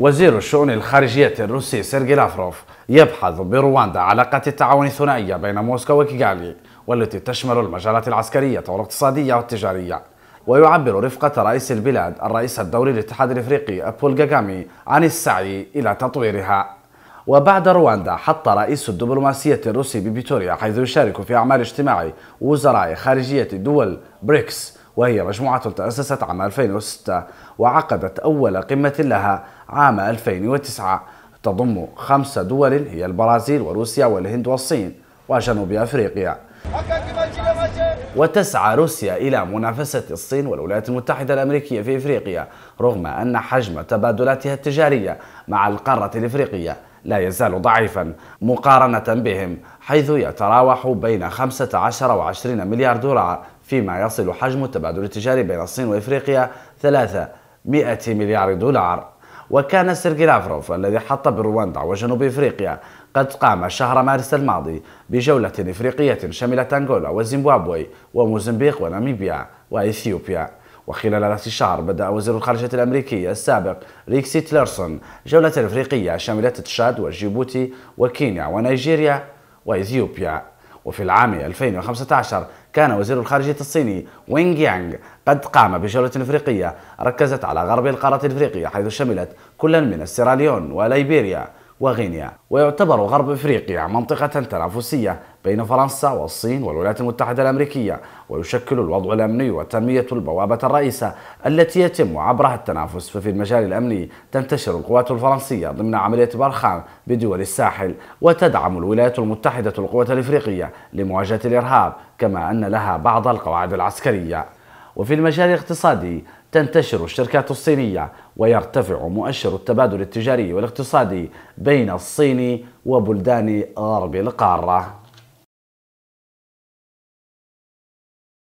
وزير الشؤون الخارجية الروسي سيرجي لافروف يبحث برواندا علاقات التعاون الثنائية بين موسكو وكيغالي والتي تشمل المجالات العسكرية والاقتصادية والتجارية ويعبر رفقة رئيس البلاد الرئيس الدولي للاتحاد الافريقي بول جاجامي عن السعي الى تطويرها وبعد رواندا حط رئيس الدبلوماسية الروسي ببيتوريا حيث يشارك في أعمال اجتماع وزراء خارجية دول بريكس وهي مجموعة تأسست عام 2006 وعقدت أول قمة لها عام 2009 تضم خمس دول هي البرازيل وروسيا والهند والصين وجنوب أفريقيا وتسعى روسيا إلى منافسة الصين والولايات المتحدة الأمريكية في إفريقيا رغم أن حجم تبادلاتها التجارية مع القارة الإفريقية لا يزال ضعيفا مقارنة بهم حيث يتراوح بين 15 و 20 مليار دولار فيما يصل حجم التبادل التجاري بين الصين وإفريقيا 300 مليار دولار وكان سيرجي لافروف الذي حط برواندا وجنوب افريقيا قد قام شهر مارس الماضي بجولة افريقية شملت انغولا وزيمبابوي وموزمبيق وناميبيا واثيوبيا وخلال نفس الشهر بدأ وزير الخارجية الأمريكي السابق ريكسي تلرسون جولة إفريقية شملت تشاد وجيبوتي وكينيا ونيجيريا وإثيوبيا وفي العام 2015 كان وزير الخارجية الصيني وينغ يانغ قد قام بجولة أفريقية ركزت على غرب القارة الأفريقية حيث شملت كل من السيراليون وليبيريا وغينيا ويعتبر غرب افريقيا منطقة تنافسية بين فرنسا والصين والولايات المتحدة الأمريكية ويشكل الوضع الأمني والتنمية البوابة الرئيسة التي يتم عبرها التنافس ففي المجال الأمني تنتشر القوات الفرنسية ضمن عملية برخان بدول الساحل وتدعم الولايات المتحدة القوات الإفريقية لمواجهة الإرهاب كما أن لها بعض القواعد العسكرية وفي المجال الاقتصادي تنتشر الشركات الصينية ويرتفع مؤشر التبادل التجاري والاقتصادي بين الصين وبلدان غرب القارة